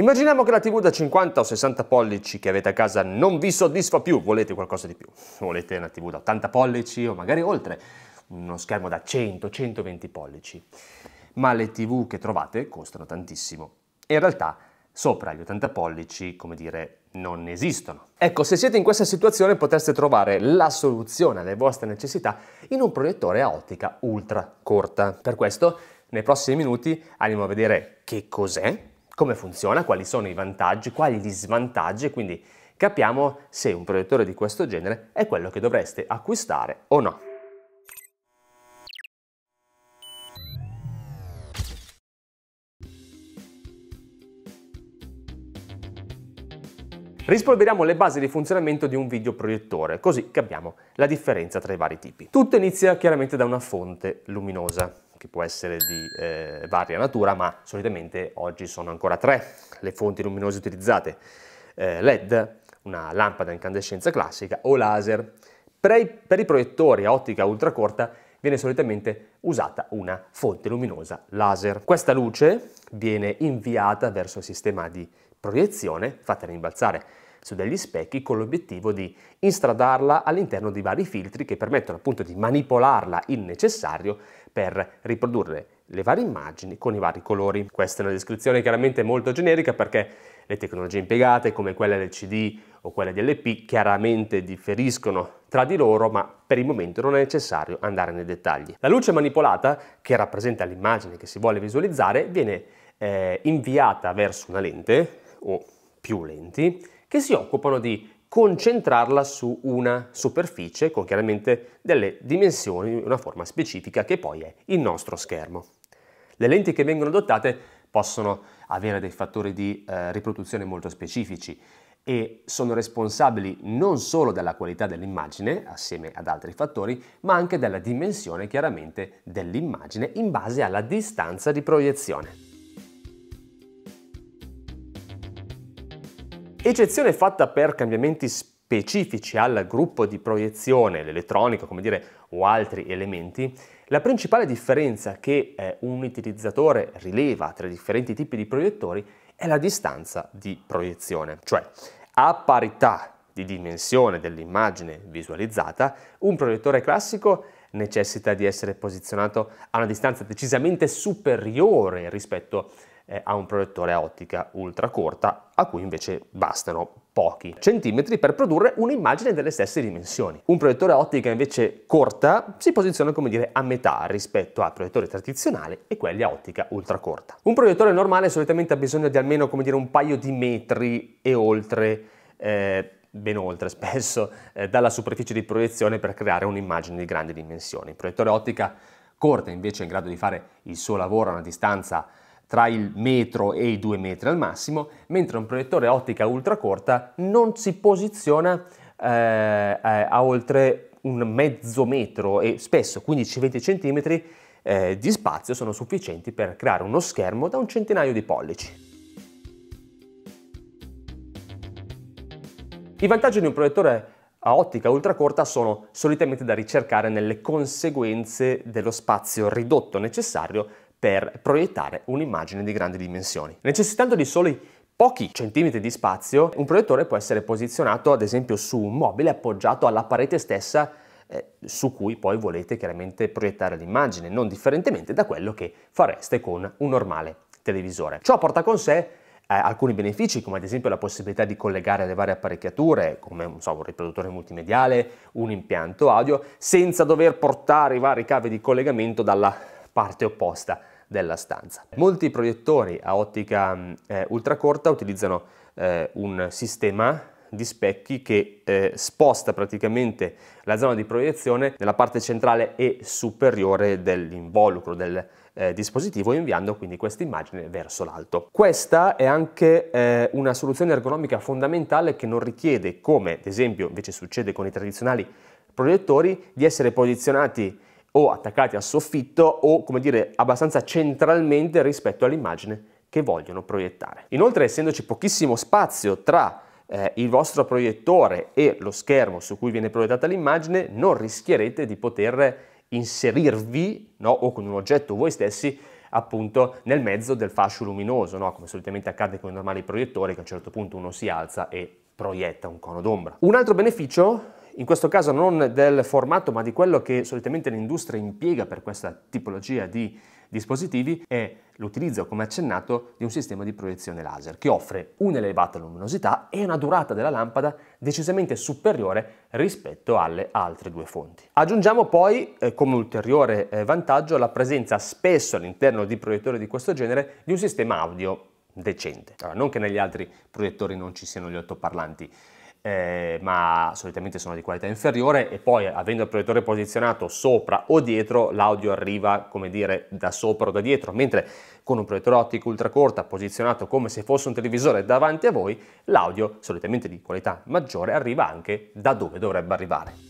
Immaginiamo che la TV da 50 o 60 pollici che avete a casa non vi soddisfa più, volete qualcosa di più, volete una TV da 80 pollici o magari oltre, uno schermo da 100-120 pollici. Ma le TV che trovate costano tantissimo. E in realtà sopra gli 80 pollici, come dire, non esistono. Ecco, se siete in questa situazione potreste trovare la soluzione alle vostre necessità in un proiettore a ottica ultra corta. Per questo, nei prossimi minuti andiamo a vedere che cos'è come funziona, quali sono i vantaggi, quali gli svantaggi e quindi capiamo se un proiettore di questo genere è quello che dovreste acquistare o no. Rispolveriamo le basi di funzionamento di un videoproiettore, così capiamo la differenza tra i vari tipi. Tutto inizia chiaramente da una fonte luminosa che può essere di eh, varia natura, ma solitamente oggi sono ancora tre le fonti luminose utilizzate, eh, LED, una lampada a incandescenza classica o laser. Per i, per i proiettori a ottica ultracorta viene solitamente usata una fonte luminosa laser. Questa luce viene inviata verso il sistema di proiezione, fatta rimbalzare su degli specchi con l'obiettivo di instradarla all'interno di vari filtri che permettono appunto di manipolarla il necessario per riprodurre le varie immagini con i vari colori. Questa è una descrizione chiaramente molto generica perché le tecnologie impiegate come quelle CD o quelle DLP chiaramente differiscono tra di loro, ma per il momento non è necessario andare nei dettagli. La luce manipolata, che rappresenta l'immagine che si vuole visualizzare, viene eh, inviata verso una lente o più lenti che si occupano di concentrarla su una superficie con chiaramente delle dimensioni, una forma specifica che poi è il nostro schermo. Le lenti che vengono adottate possono avere dei fattori di eh, riproduzione molto specifici e sono responsabili non solo della qualità dell'immagine, assieme ad altri fattori, ma anche della dimensione chiaramente dell'immagine in base alla distanza di proiezione. Eccezione fatta per cambiamenti specifici al gruppo di proiezione, l'elettronica, come dire, o altri elementi, la principale differenza che eh, un utilizzatore rileva tra i differenti tipi di proiettori è la distanza di proiezione, cioè a parità di dimensione dell'immagine visualizzata, un proiettore classico necessita di essere posizionato a una distanza decisamente superiore rispetto a eh, ha un proiettore a ottica ultra corta a cui invece bastano pochi centimetri per produrre un'immagine delle stesse dimensioni. Un proiettore a ottica invece corta si posiziona come dire a metà rispetto a proiettore tradizionale e quelli a ottica ultra corta. Un proiettore normale solitamente ha bisogno di almeno come dire un paio di metri e oltre eh, ben oltre spesso eh, dalla superficie di proiezione per creare un'immagine di grandi dimensioni. Il proiettore ottica corta invece è in grado di fare il suo lavoro a una distanza tra il metro e i due metri al massimo, mentre un proiettore ottica ultracorta non si posiziona eh, eh, a oltre un mezzo metro e spesso 15-20 cm eh, di spazio sono sufficienti per creare uno schermo da un centinaio di pollici. I vantaggi di un proiettore a ottica ultracorta sono solitamente da ricercare nelle conseguenze dello spazio ridotto necessario per proiettare un'immagine di grandi dimensioni. Necessitando di soli pochi centimetri di spazio, un proiettore può essere posizionato ad esempio su un mobile appoggiato alla parete stessa eh, su cui poi volete chiaramente proiettare l'immagine, non differentemente da quello che fareste con un normale televisore. Ciò porta con sé eh, alcuni benefici come ad esempio la possibilità di collegare le varie apparecchiature come so, un riproduttore multimediale, un impianto audio, senza dover portare i vari cavi di collegamento dalla parte opposta della stanza. Molti proiettori a ottica eh, ultracorta utilizzano eh, un sistema di specchi che eh, sposta praticamente la zona di proiezione nella parte centrale e superiore dell'involucro del eh, dispositivo inviando quindi questa immagine verso l'alto. Questa è anche eh, una soluzione ergonomica fondamentale che non richiede come ad esempio invece succede con i tradizionali proiettori di essere posizionati o attaccati al soffitto o, come dire, abbastanza centralmente rispetto all'immagine che vogliono proiettare. Inoltre, essendoci pochissimo spazio tra eh, il vostro proiettore e lo schermo su cui viene proiettata l'immagine, non rischierete di poter inserirvi, no, o con un oggetto voi stessi, appunto nel mezzo del fascio luminoso, no? come solitamente accade con i normali proiettori, che a un certo punto uno si alza e proietta un cono d'ombra. Un altro beneficio in questo caso non del formato ma di quello che solitamente l'industria impiega per questa tipologia di dispositivi è l'utilizzo, come accennato, di un sistema di proiezione laser che offre un'elevata luminosità e una durata della lampada decisamente superiore rispetto alle altre due fonti. Aggiungiamo poi, eh, come ulteriore eh, vantaggio, la presenza spesso all'interno di proiettori di questo genere di un sistema audio decente. Allora, non che negli altri proiettori non ci siano gli ottoparlanti, eh, ma solitamente sono di qualità inferiore e poi avendo il proiettore posizionato sopra o dietro l'audio arriva come dire da sopra o da dietro mentre con un proiettore ottico ultracorta posizionato come se fosse un televisore davanti a voi l'audio solitamente di qualità maggiore arriva anche da dove dovrebbe arrivare.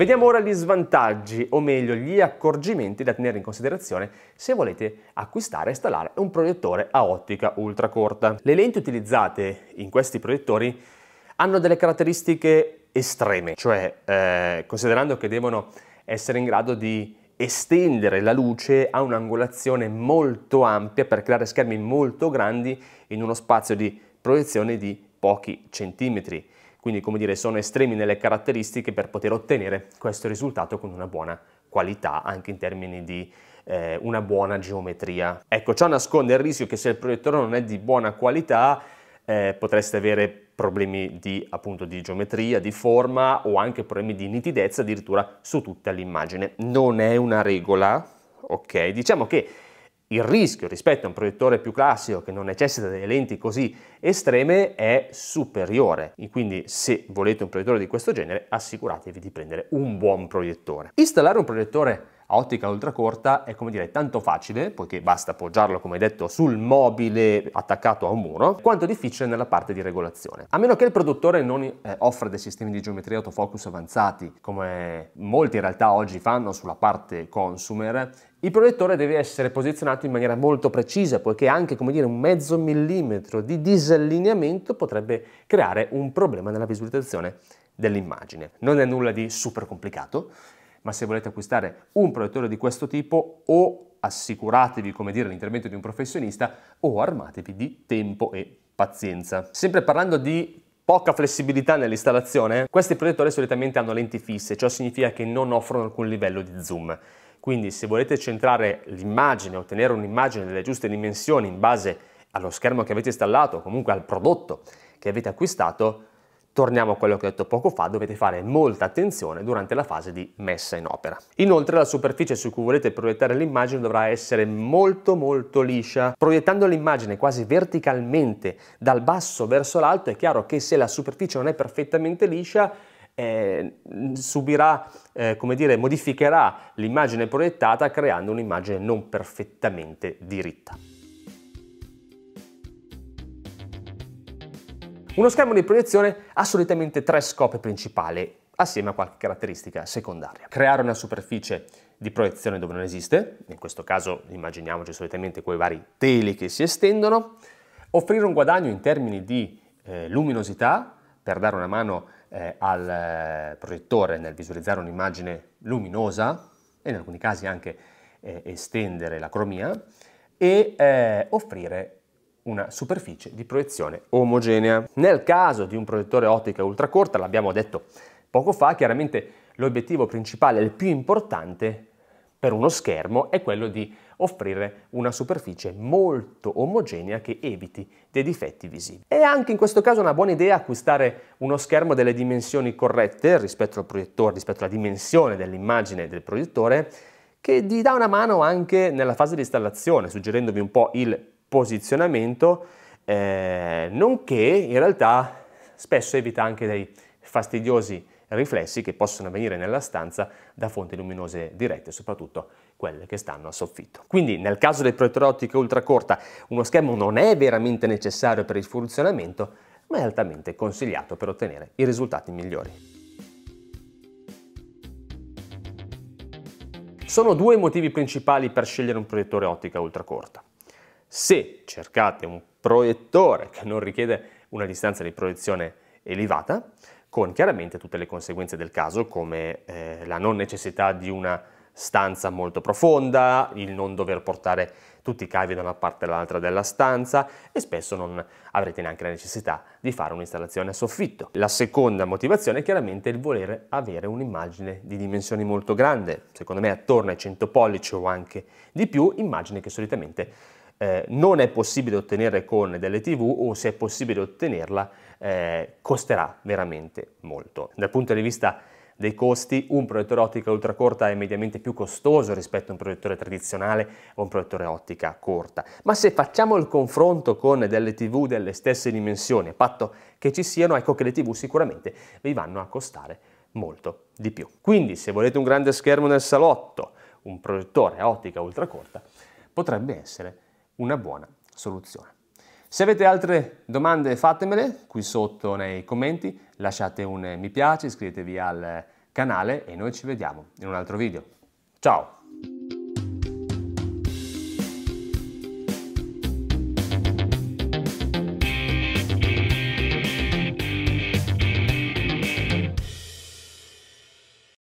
Vediamo ora gli svantaggi, o meglio gli accorgimenti da tenere in considerazione se volete acquistare e installare un proiettore a ottica ultracorta. Le lenti utilizzate in questi proiettori hanno delle caratteristiche estreme, cioè eh, considerando che devono essere in grado di estendere la luce a un'angolazione molto ampia per creare schermi molto grandi in uno spazio di proiezione di pochi centimetri quindi, come dire, sono estremi nelle caratteristiche per poter ottenere questo risultato con una buona qualità, anche in termini di eh, una buona geometria. Ecco, ciò nasconde il rischio che se il proiettore non è di buona qualità, eh, potreste avere problemi di, appunto, di geometria, di forma o anche problemi di nitidezza addirittura su tutta l'immagine. Non è una regola, ok? Diciamo che il rischio rispetto a un proiettore più classico che non necessita delle lenti così estreme è superiore, quindi se volete un proiettore di questo genere assicuratevi di prendere un buon proiettore. Installare un proiettore a ottica ultracorta è come dire tanto facile, poiché basta appoggiarlo come detto sul mobile attaccato a un muro, quanto difficile nella parte di regolazione. A meno che il produttore non eh, offra dei sistemi di geometria autofocus avanzati, come molti in realtà oggi fanno sulla parte consumer, il proiettore deve essere posizionato in maniera molto precisa, poiché anche come dire, un mezzo millimetro di disallineamento potrebbe creare un problema nella visualizzazione dell'immagine. Non è nulla di super complicato, ma se volete acquistare un proiettore di questo tipo o assicuratevi, come dire, l'intervento di un professionista o armatevi di tempo e pazienza. Sempre parlando di poca flessibilità nell'installazione, questi proiettori solitamente hanno lenti fisse, ciò significa che non offrono alcun livello di zoom. Quindi se volete centrare l'immagine, ottenere un'immagine delle giuste dimensioni in base allo schermo che avete installato, comunque al prodotto che avete acquistato, Torniamo a quello che ho detto poco fa, dovete fare molta attenzione durante la fase di messa in opera. Inoltre la superficie su cui volete proiettare l'immagine dovrà essere molto molto liscia. Proiettando l'immagine quasi verticalmente dal basso verso l'alto è chiaro che se la superficie non è perfettamente liscia eh, subirà, eh, come dire, modificherà l'immagine proiettata creando un'immagine non perfettamente diritta. Uno schermo di proiezione ha solitamente tre scopi principali, assieme a qualche caratteristica secondaria. Creare una superficie di proiezione dove non esiste, in questo caso immaginiamoci solitamente quei vari teli che si estendono, offrire un guadagno in termini di eh, luminosità per dare una mano eh, al eh, proiettore nel visualizzare un'immagine luminosa e in alcuni casi anche eh, estendere la cromia e eh, offrire una superficie di proiezione omogenea. Nel caso di un proiettore ottica ultracorta, l'abbiamo detto poco fa, chiaramente l'obiettivo principale, il più importante per uno schermo, è quello di offrire una superficie molto omogenea che eviti dei difetti visivi. È anche in questo caso una buona idea acquistare uno schermo delle dimensioni corrette rispetto al proiettore, rispetto alla dimensione dell'immagine del proiettore, che ti dà una mano anche nella fase di installazione, suggerendovi un po' il posizionamento, eh, nonché in realtà spesso evita anche dei fastidiosi riflessi che possono venire nella stanza da fonti luminose dirette, soprattutto quelle che stanno a soffitto. Quindi nel caso del proiettore ottico ultracorta uno schermo non è veramente necessario per il funzionamento, ma è altamente consigliato per ottenere i risultati migliori. Sono due i motivi principali per scegliere un proiettore ottica ultracorta. Se cercate un proiettore che non richiede una distanza di proiezione elevata, con chiaramente tutte le conseguenze del caso, come eh, la non necessità di una stanza molto profonda, il non dover portare tutti i cavi da una parte all'altra della stanza e spesso non avrete neanche la necessità di fare un'installazione a soffitto. La seconda motivazione è chiaramente il volere avere un'immagine di dimensioni molto grande, secondo me attorno ai 100 pollici o anche di più, immagine che solitamente eh, non è possibile ottenere con delle TV o se è possibile ottenerla eh, costerà veramente molto. Dal punto di vista dei costi, un proiettore ottica ultracorta è mediamente più costoso rispetto a un proiettore tradizionale o un proiettore ottica corta. Ma se facciamo il confronto con delle TV delle stesse dimensioni, a patto che ci siano, ecco che le TV sicuramente vi vanno a costare molto di più. Quindi se volete un grande schermo nel salotto, un proiettore ottica ultracorta potrebbe essere una buona soluzione. Se avete altre domande fatemele qui sotto nei commenti, lasciate un mi piace, iscrivetevi al canale e noi ci vediamo in un altro video. Ciao!